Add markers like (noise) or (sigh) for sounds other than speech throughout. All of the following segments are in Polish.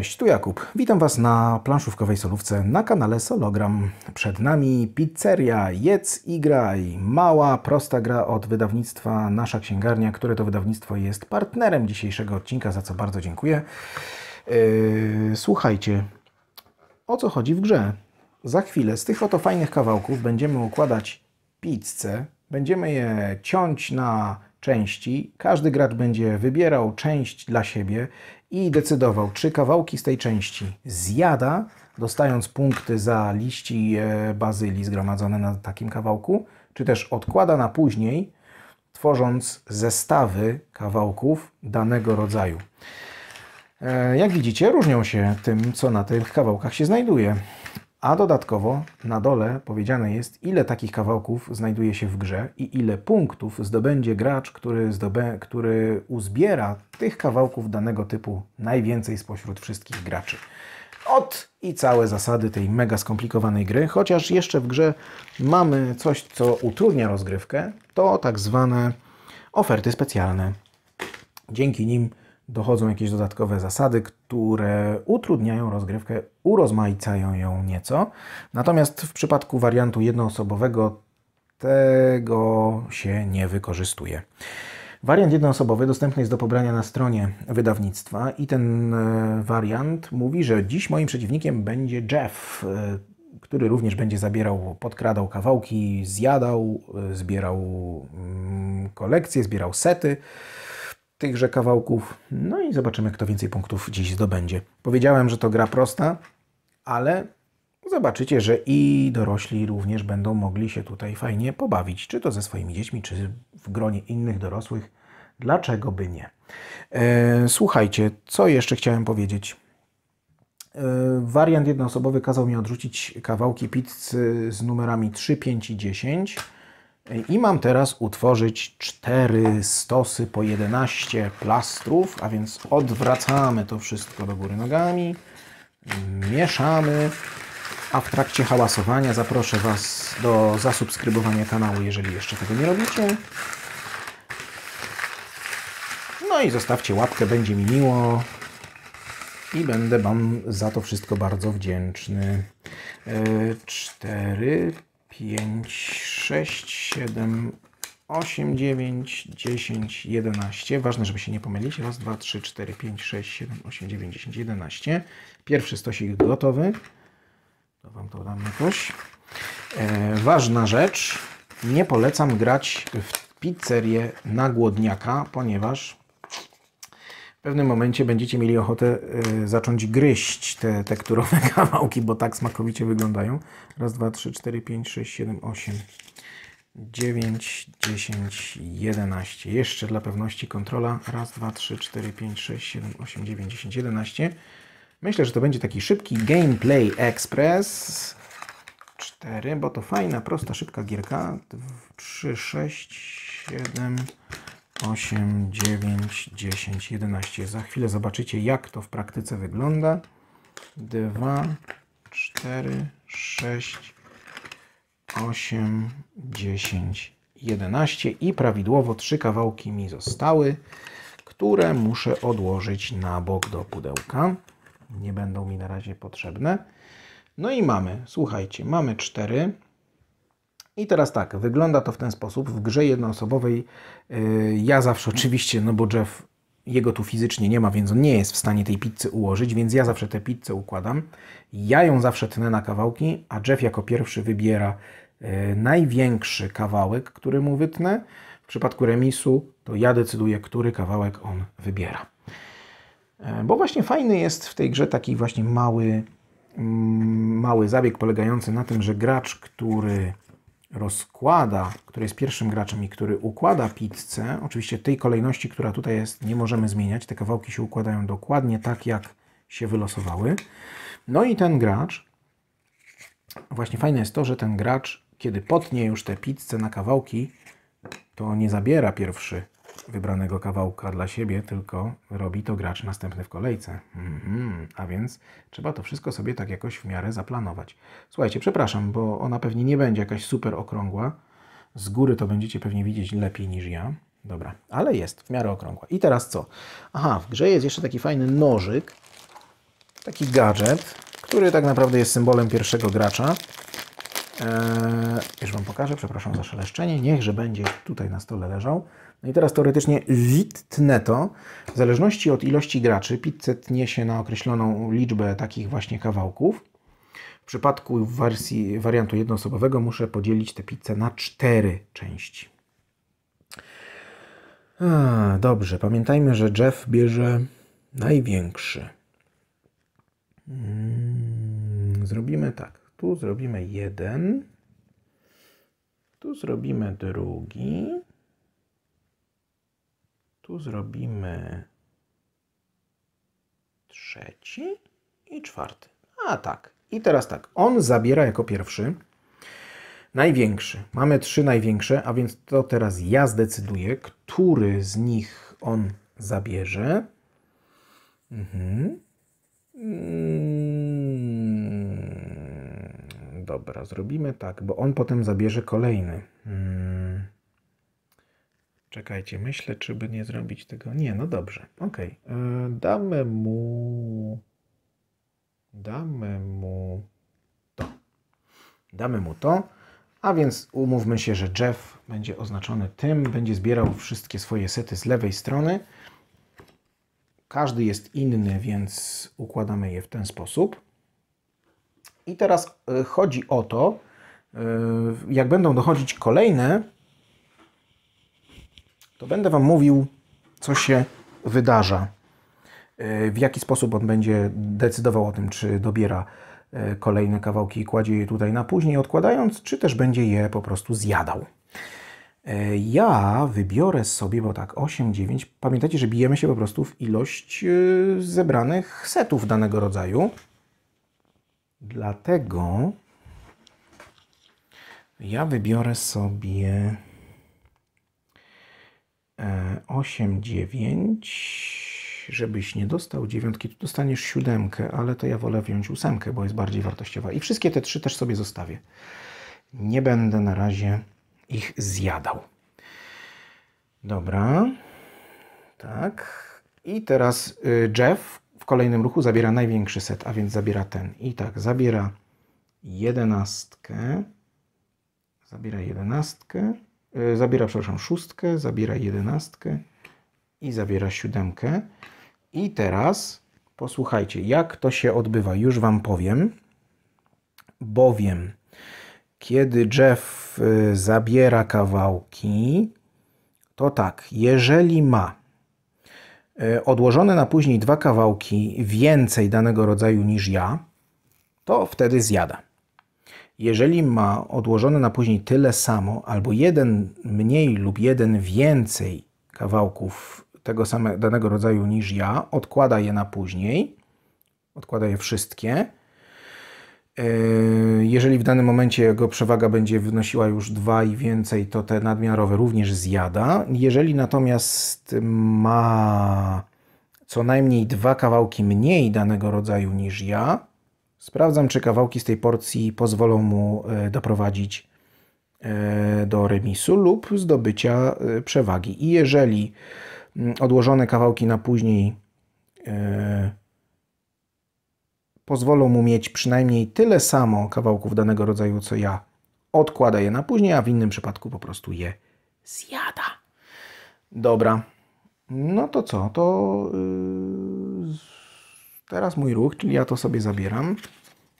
Cześć, tu Jakub. Witam Was na planszówkowej solówce na kanale Sologram. Przed nami pizzeria Jedz i Graj. Mała, prosta gra od wydawnictwa Nasza Księgarnia, które to wydawnictwo jest partnerem dzisiejszego odcinka, za co bardzo dziękuję. Yy, słuchajcie, o co chodzi w grze? Za chwilę z tych oto fajnych kawałków będziemy układać pizzę, będziemy je ciąć na części. Każdy gracz będzie wybierał część dla siebie i decydował, czy kawałki z tej części zjada, dostając punkty za liści e, bazylii zgromadzone na takim kawałku, czy też odkłada na później, tworząc zestawy kawałków danego rodzaju. E, jak widzicie, różnią się tym, co na tych kawałkach się znajduje. A dodatkowo na dole powiedziane jest, ile takich kawałków znajduje się w grze i ile punktów zdobędzie gracz, który, zdobę, który uzbiera tych kawałków danego typu najwięcej spośród wszystkich graczy. Od i całe zasady tej mega skomplikowanej gry, chociaż jeszcze w grze mamy coś, co utrudnia rozgrywkę, to tak zwane oferty specjalne. Dzięki nim dochodzą jakieś dodatkowe zasady, które utrudniają rozgrywkę, urozmaicają ją nieco. Natomiast w przypadku wariantu jednoosobowego tego się nie wykorzystuje. Wariant jednoosobowy dostępny jest do pobrania na stronie wydawnictwa i ten e, wariant mówi, że dziś moim przeciwnikiem będzie Jeff, e, który również będzie zabierał, podkradał kawałki, zjadał, e, zbierał mm, kolekcje, zbierał sety tychże kawałków. No i zobaczymy, kto więcej punktów dziś zdobędzie. Powiedziałem, że to gra prosta, ale zobaczycie, że i dorośli również będą mogli się tutaj fajnie pobawić, czy to ze swoimi dziećmi, czy w gronie innych dorosłych. Dlaczego by nie? E, słuchajcie, co jeszcze chciałem powiedzieć? E, wariant jednoosobowy kazał mi odrzucić kawałki pizzy z numerami 3, 5 i 10 i mam teraz utworzyć cztery stosy po 11 plastrów, a więc odwracamy to wszystko do góry nogami, mieszamy, a w trakcie hałasowania zaproszę Was do zasubskrybowania kanału, jeżeli jeszcze tego nie robicie. No i zostawcie łapkę, będzie mi miło i będę Wam za to wszystko bardzo wdzięczny. 4, e, 5, 6, 7, 8, 9, 10, 11. Ważne, żeby się nie pomylić. Raz, dwa, trzy, cztery, pięć, sześć, siedem, osiem, dziewięć, dziesięć, 11. Pierwszy stosik gotowy. To Wam to dam jakoś. E, ważna rzecz. Nie polecam grać w pizzerię na głodniaka, ponieważ w pewnym momencie będziecie mieli ochotę e, zacząć gryźć te tekturowe (laughs) kawałki, bo tak smakowicie wyglądają. Raz, dwa, trzy, cztery, pięć, sześć, siedem, osiem. 9, 10, 11. Jeszcze dla pewności kontrola. Raz, dwa, trzy, cztery, pięć, sześć, siedem, osiem, dziewięć, dziesięć, 11. Myślę, że to będzie taki szybki gameplay express. 4, bo to fajna, prosta, szybka gierka. 3, 6, 7, 8, 9, 10, 11. Za chwilę zobaczycie, jak to w praktyce wygląda. 2, 4, 6, 8, 10, 11 i prawidłowo trzy kawałki mi zostały, które muszę odłożyć na bok do pudełka. Nie będą mi na razie potrzebne. No i mamy, słuchajcie, mamy cztery. I teraz tak, wygląda to w ten sposób. W grze jednoosobowej yy, ja zawsze oczywiście, no bo Jeff, jego tu fizycznie nie ma, więc on nie jest w stanie tej pizzy ułożyć, więc ja zawsze tę pizzę układam. Ja ją zawsze tnę na kawałki, a Jeff jako pierwszy wybiera E, największy kawałek, który mu wytnę. W przypadku remisu to ja decyduję, który kawałek on wybiera. E, bo właśnie fajny jest w tej grze taki właśnie mały, mm, mały zabieg polegający na tym, że gracz, który rozkłada, który jest pierwszym graczem i który układa pizzę, oczywiście tej kolejności, która tutaj jest, nie możemy zmieniać. Te kawałki się układają dokładnie tak, jak się wylosowały. No i ten gracz, właśnie fajne jest to, że ten gracz kiedy potnie już tę pizzę na kawałki, to nie zabiera pierwszy wybranego kawałka dla siebie, tylko robi to gracz następny w kolejce. Mm -hmm. A więc trzeba to wszystko sobie tak jakoś w miarę zaplanować. Słuchajcie, przepraszam, bo ona pewnie nie będzie jakaś super okrągła. Z góry to będziecie pewnie widzieć lepiej niż ja. Dobra, ale jest w miarę okrągła. I teraz co? Aha, w grze jest jeszcze taki fajny nożyk, taki gadżet, który tak naprawdę jest symbolem pierwszego gracza. Eee, już Wam pokażę, przepraszam za szeleszczenie. Niechże będzie tutaj na stole leżał. No i teraz teoretycznie wit to. W zależności od ilości graczy, pizzę tnie się na określoną liczbę takich właśnie kawałków. W przypadku wersji, wariantu jednoosobowego muszę podzielić tę pizzę na cztery części. A, dobrze, pamiętajmy, że Jeff bierze największy. Mm, zrobimy tak. Tu zrobimy jeden. Tu zrobimy drugi. Tu zrobimy trzeci i czwarty. A tak. I teraz tak. On zabiera jako pierwszy. Największy. Mamy trzy największe, a więc to teraz ja zdecyduję, który z nich on zabierze. Mhm. Mm, Dobra, zrobimy tak, bo on potem zabierze kolejny. Hmm. Czekajcie, myślę, czy by nie zrobić tego. Nie, no dobrze, ok. Yy, e, damy mu... Damy mu to. Damy mu to. A więc umówmy się, że Jeff będzie oznaczony tym, będzie zbierał wszystkie swoje sety z lewej strony. Każdy jest inny, więc układamy je w ten sposób. I teraz e, chodzi o to, e, jak będą dochodzić kolejne, to będę Wam mówił, co się wydarza, e, w jaki sposób on będzie decydował o tym, czy dobiera kolejne kawałki i kładzie je tutaj na później, odkładając, czy też będzie je po prostu zjadał. Ja wybiorę sobie, bo tak 8, 9. Pamiętajcie, że bijemy się po prostu w ilość zebranych setów danego rodzaju. Dlatego ja wybiorę sobie 8, e, 9, żebyś nie dostał dziewiątki, tu dostaniesz siódemkę, ale to ja wolę wziąć ósemkę, bo jest bardziej wartościowa. I wszystkie te trzy też sobie zostawię. Nie będę na razie ich zjadał. Dobra. Tak. I teraz y, Jeff, kolejnym ruchu zabiera największy set, a więc zabiera ten. I tak, zabiera jedenastkę, zabiera jedenastkę, y, zabiera, przepraszam, szóstkę, zabiera jedenastkę i zabiera siódemkę. I teraz posłuchajcie, jak to się odbywa, już Wam powiem, bowiem kiedy Jeff y, zabiera kawałki, to tak, jeżeli ma E, odłożone na później dwa kawałki więcej danego rodzaju niż ja, to wtedy zjada. Jeżeli ma odłożone na później tyle samo, albo jeden mniej lub jeden więcej kawałków tego samego danego rodzaju niż ja, odkłada je na później, odkłada je wszystkie E, jeżeli w danym momencie jego przewaga będzie wynosiła już dwa i więcej, to te nadmiarowe również zjada. Jeżeli natomiast ma co najmniej dwa kawałki mniej danego rodzaju niż ja, sprawdzam, czy kawałki z tej porcji pozwolą mu e, doprowadzić e, do remisu lub zdobycia przewagi. I jeżeli mm, odłożone kawałki na później pozwolą mu mieć przynajmniej tyle samo kawałków danego rodzaju co ja. Odkłada je na później, a w innym przypadku po prostu je zjada. Dobra. No to co? To yy, teraz mój ruch, czyli ja to sobie zabieram.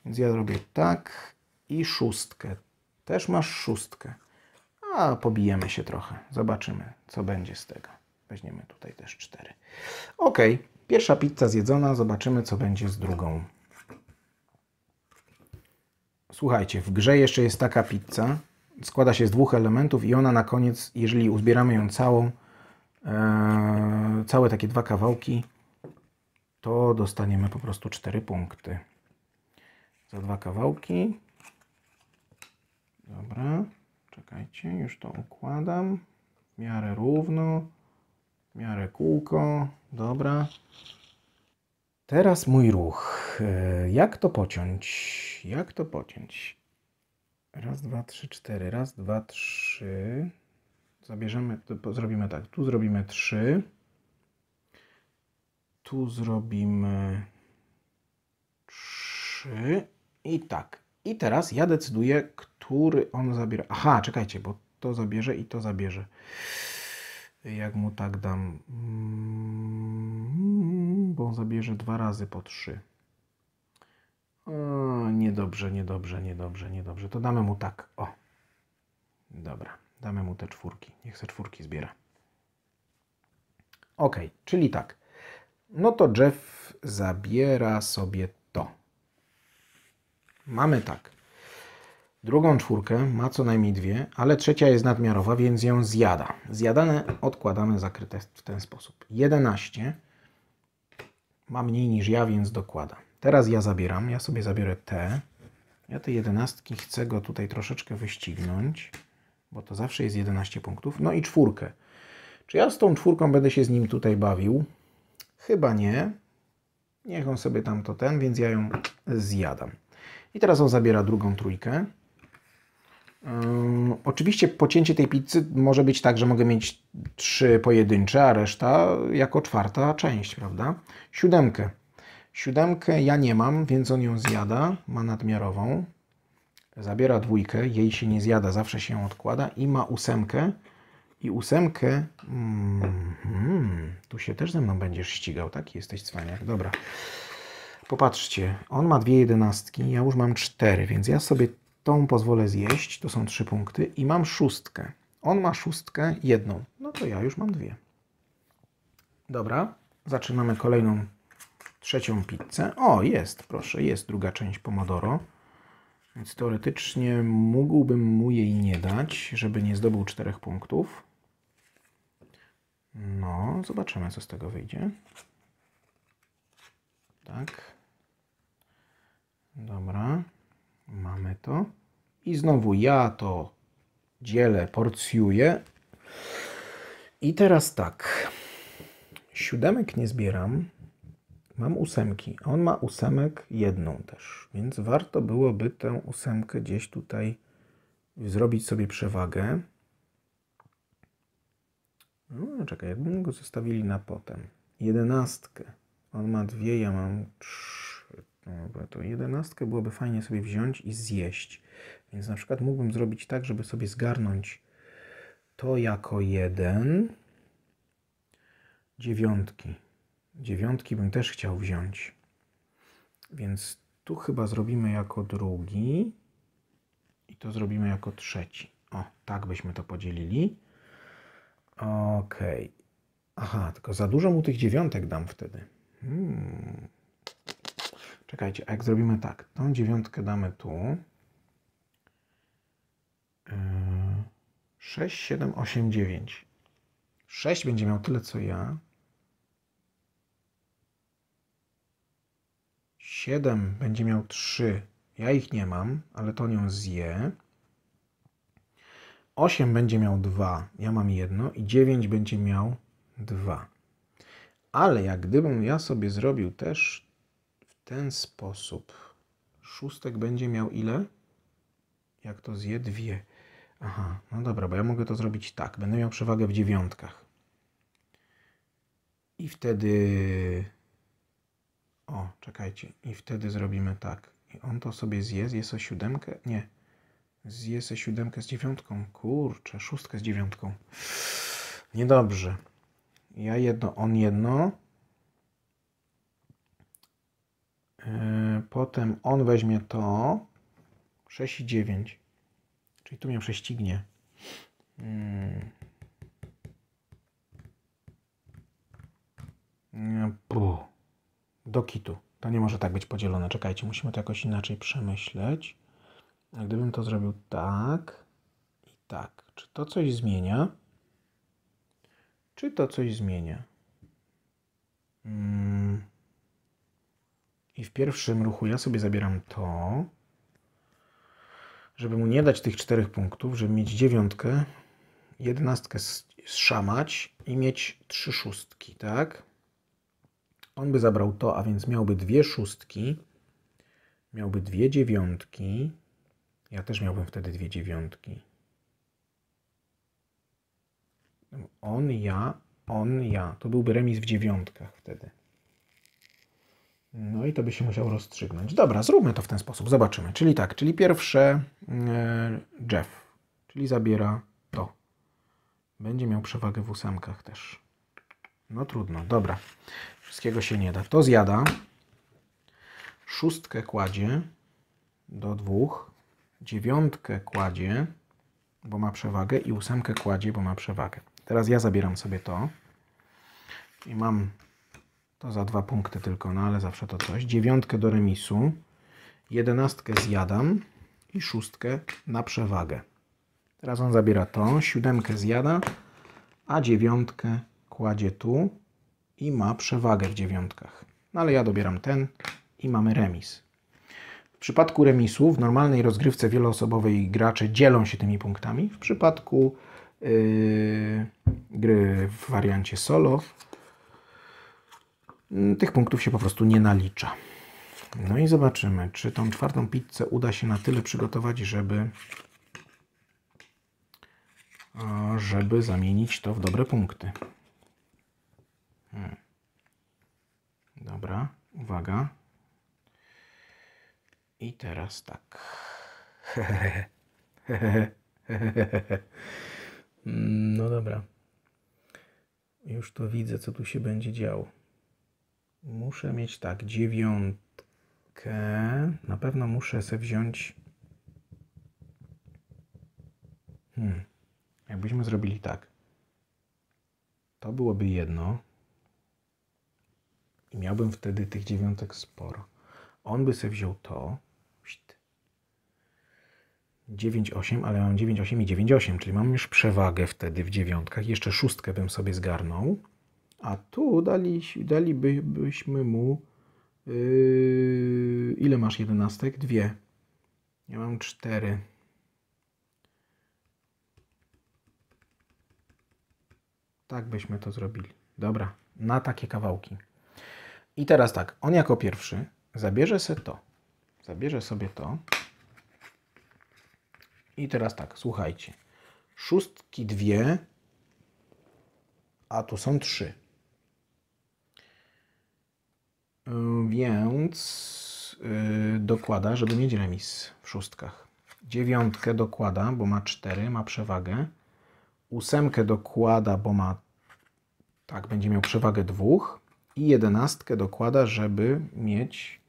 Więc ja robię tak i szóstkę. Też masz szóstkę. A pobijemy się trochę. Zobaczymy, co będzie z tego. Weźmiemy tutaj też cztery. Ok, pierwsza pizza zjedzona. Zobaczymy, co będzie z drugą. Słuchajcie, w grze jeszcze jest taka pizza. Składa się z dwóch elementów i ona na koniec, jeżeli uzbieramy ją całą, e, całe takie dwa kawałki, to dostaniemy po prostu cztery punkty. Za dwa kawałki. Dobra, czekajcie, już to układam. W miarę równo, w miarę kółko. Dobra. Teraz mój ruch. E, jak to pociąć? Jak to pociąć? Raz, dwa, trzy, cztery. Raz, dwa, trzy. Zabierzemy, zrobimy tak. Tu zrobimy trzy. Tu zrobimy trzy. I tak. I teraz ja decyduję, który on zabiera. Aha, czekajcie, bo to zabierze i to zabierze jak mu tak dam, mm, bo on zabierze dwa razy po trzy. O, niedobrze, niedobrze, niedobrze, niedobrze. To damy mu tak, o. Dobra, damy mu te czwórki. Niech se czwórki zbiera. Ok, czyli tak. No to Jeff zabiera sobie to. Mamy tak. Drugą czwórkę ma co najmniej dwie, ale trzecia jest nadmiarowa, więc ją zjada. Zjadane odkładamy zakryte w ten sposób. 11 ma mniej niż ja, więc dokłada. Teraz ja zabieram, ja sobie zabiorę te. Ja te jedenastki chcę go tutaj troszeczkę wyścignąć, bo to zawsze jest 11 punktów. No i czwórkę. Czy ja z tą czwórką będę się z nim tutaj bawił? Chyba nie. Niech on sobie tam to ten, więc ja ją zjadam. I teraz on zabiera drugą trójkę. Yy, oczywiście pocięcie tej pizzy może być tak, że mogę mieć trzy pojedyncze, a reszta jako czwarta część, prawda? Siódemkę. Siódemkę ja nie mam, więc on ją zjada, ma nadmiarową. Zabiera dwójkę, jej się nie zjada, zawsze się ją odkłada i ma ósemkę. I ósemkę, mm, mm, tu się też ze mną będziesz ścigał, tak? Jesteś cwaniak, dobra. Popatrzcie, on ma dwie jedenastki, ja już mam cztery, więc ja sobie Tą pozwolę zjeść, to są trzy punkty. I mam szóstkę. On ma szóstkę, jedną. No to ja już mam dwie. Dobra, zaczynamy kolejną, trzecią pizzę. O, jest, proszę, jest druga część Pomodoro. Więc teoretycznie mógłbym mu jej nie dać, żeby nie zdobył czterech punktów. No, zobaczymy, co z tego wyjdzie. Tak. to. I znowu ja to dzielę, porcjuję. I teraz tak. Siódemek nie zbieram. Mam ósemki, a on ma ósemek jedną też. Więc warto byłoby tę ósemkę gdzieś tutaj zrobić sobie przewagę. No, czekaj, jakbym go zostawili na potem. Jedenastkę. On ma dwie, ja mam trzy E, bo to jedenastkę byłoby fajnie sobie wziąć i zjeść. Więc na przykład mógłbym zrobić tak, żeby sobie zgarnąć to jako jeden. Dziewiątki. Dziewiątki bym też chciał wziąć. Więc tu chyba zrobimy jako drugi. I to zrobimy jako trzeci. O, tak byśmy to podzielili. Okej. Okay. Aha, tylko za dużo mu tych dziewiątek dam wtedy. Hmm. Czekajcie, a jak zrobimy tak, tą dziewiątkę damy tu. 6, 7, 8, 9. 6 będzie miał tyle co ja. 7 będzie miał 3. Ja ich nie mam, ale to nią zje. 8 będzie miał 2. Ja mam 1. i 9 będzie miał 2. Ale jak gdybym ja sobie zrobił też ten sposób szóstek będzie miał ile? Jak to zje? Dwie. Aha, no dobra, bo ja mogę to zrobić tak. Będę miał przewagę w dziewiątkach. I wtedy... O, czekajcie. I wtedy zrobimy tak. I on to sobie zje, zje sobie siódemkę? Nie. Zje sobie siódemkę z dziewiątką. Kurczę, szóstkę z dziewiątką. Niedobrze. Ja jedno, on jedno. E, potem on weźmie to 6 i 9. Czyli tu mnie prześcignie. Mm. Do kitu. To nie może tak być podzielone. Czekajcie, musimy to jakoś inaczej przemyśleć. A gdybym to zrobił tak i tak, czy to coś zmienia? Czy to coś zmienia? Hmm. I w pierwszym ruchu ja sobie zabieram to, żeby mu nie dać tych czterech punktów, żeby mieć dziewiątkę, jedenastkę zszamać i mieć trzy szóstki, tak? On by zabrał to, a więc miałby dwie szóstki, miałby dwie dziewiątki. Ja też miałbym wtedy dwie dziewiątki. On, ja, on, ja. To byłby remis w dziewiątkach wtedy. No i to by się musiał rozstrzygnąć. Dobra, zróbmy to w ten sposób, zobaczymy. Czyli tak, czyli pierwsze e, Jeff, czyli zabiera to. Będzie miał przewagę w ósemkach też. No trudno, dobra. Wszystkiego się nie da. To zjada. Szóstkę kładzie do dwóch. Dziewiątkę kładzie, bo ma przewagę. I ósemkę kładzie, bo ma przewagę. Teraz ja zabieram sobie to. I mam to za dwa punkty tylko, no ale zawsze to coś. Dziewiątkę do remisu. Jedenastkę zjadam. I szóstkę na przewagę. Teraz on zabiera to. Siódemkę zjada. A dziewiątkę kładzie tu. I ma przewagę w dziewiątkach. No ale ja dobieram ten. I mamy remis. W przypadku remisu w normalnej rozgrywce wieloosobowej gracze dzielą się tymi punktami. W przypadku yy, gry w wariancie solo Mm, tych punktów się po prostu nie nalicza. No i zobaczymy, czy tą czwartą pizzę uda się na tyle przygotować, żeby, żeby zamienić to w dobre punkty. Hmm. Dobra, uwaga. I teraz tak. (laughs) Mm, no dobra. Już to widzę, co tu się będzie działo. Muszę mieć tak, dziewiątkę. Na pewno muszę sobie wziąć... Hmm. Jakbyśmy zrobili tak. To byłoby jedno. I miałbym wtedy tych dziewiątek sporo. On by sobie wziął to. 9,8, ale mam 9,8 i 9,8, czyli mam już przewagę wtedy w dziewiątkach. Jeszcze szóstkę bym sobie zgarnął. A tu dali, dalibyśmy mu yy, ile masz jedenastek? Dwie. Ja mam cztery. Tak byśmy to zrobili. Dobra, na takie kawałki. I teraz tak, on jako pierwszy zabierze sobie to. Zabierze sobie to. I teraz tak, słuchajcie. Szóstki dwie, a tu są trzy. E, więc yy, dokłada, żeby mieć remis w szóstkach. Dziewiątkę dokłada, bo ma 4, ma przewagę. Ósemkę dokłada, bo ma tak, będzie miał przewagę dwóch. I jedenastkę dokłada, żeby mieć.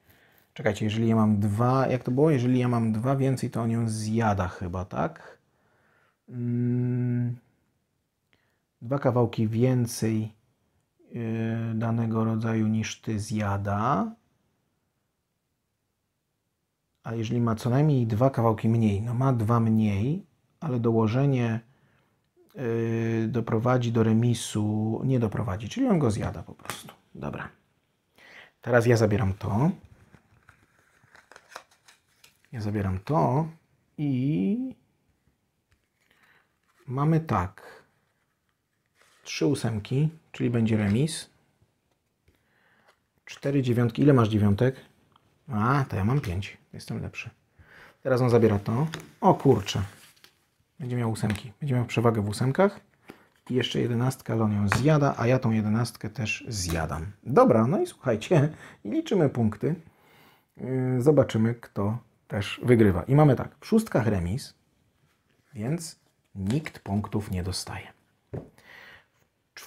Czekajcie, jeżeli ja mam dwa, jak to było? Jeżeli ja mam dwa więcej, to on ją zjada chyba, tak? Mm. Dwa kawałki więcej Y, danego rodzaju niż ty zjada, a jeżeli ma co najmniej dwa kawałki mniej, no ma dwa mniej, ale dołożenie y, doprowadzi do remisu, nie doprowadzi, czyli on go zjada po prostu. Dobra. Teraz ja zabieram to. Ja zabieram to i mamy tak. Trzy ósemki czyli będzie remis. 4 dziewiątki. Ile masz dziewiątek? A, to ja mam 5. Jestem lepszy. Teraz on zabiera to. O kurczę. Będzie miał ósemki. Będzie miał przewagę w ósemkach. I jeszcze jedenastka, ale on ją zjada, a ja tą jedenastkę też zjadam. Dobra, no i słuchajcie, liczymy punkty. Yy, zobaczymy, kto też wygrywa. I mamy tak, w szóstkach remis, więc nikt punktów nie dostaje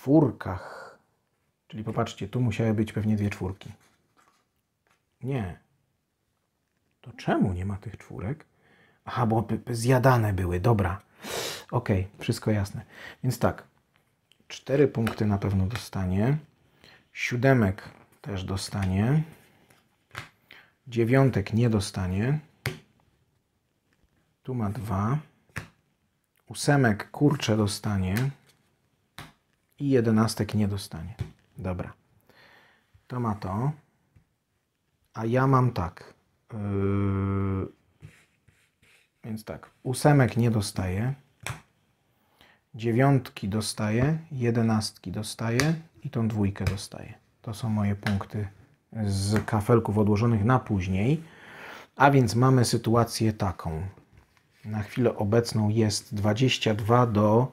czwórkach. Czyli popatrzcie, tu musiały być pewnie dwie czwórki. Nie. To czemu nie ma tych czwórek? Aha, bo zjadane były, dobra. Ok, wszystko jasne. Więc tak, cztery punkty na pewno dostanie. Siódemek też dostanie. Dziewiątek nie dostanie. Tu ma dwa. Ósemek kurcze dostanie i jedenastek nie dostanie. Dobra. To ma to. A ja mam tak. Yy... Więc tak, ósemek nie dostaje, dziewiątki dostaje, jedenastki dostaje i tą dwójkę dostaje. To są moje punkty z kafelków odłożonych na później. A więc mamy sytuację taką. Na chwilę obecną jest 22 do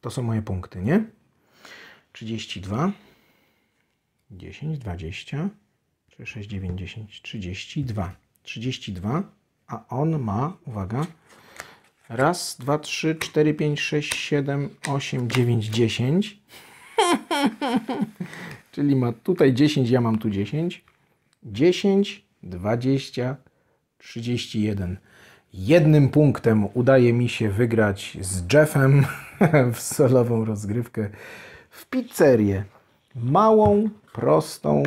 To są moje punkty, nie? 32, 10, 20, 6, 9, 10, 32. 32, a on ma, uwaga, raz, dwa, trzy, cztery, pięć, sześć, siedem, osiem, dziewięć, dziesięć. (laughs) Czyli ma tutaj 10, ja mam tu 10. 10, 20, 31 jednym punktem udaje mi się wygrać z Jeffem (laughs) w solową rozgrywkę w pizzerię. Małą, prostą,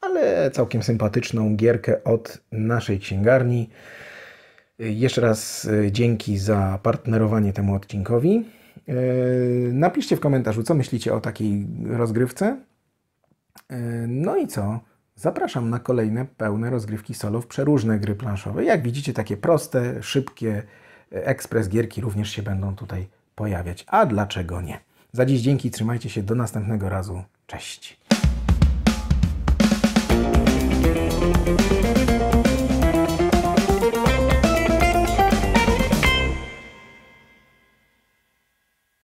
ale całkiem sympatyczną gierkę od naszej księgarni. Jeszcze raz e, dzięki za partnerowanie temu odcinkowi. E, napiszcie w komentarzu, co myślicie o takiej rozgrywce. E, no i co? Zapraszam na kolejne pełne rozgrywki solo w przeróżne gry planszowe. Jak widzicie, takie proste, szybkie, e, ekspres gierki również się będą tutaj pojawiać. A dlaczego nie? Za dziś dzięki, trzymajcie się, do następnego razu. Cześć!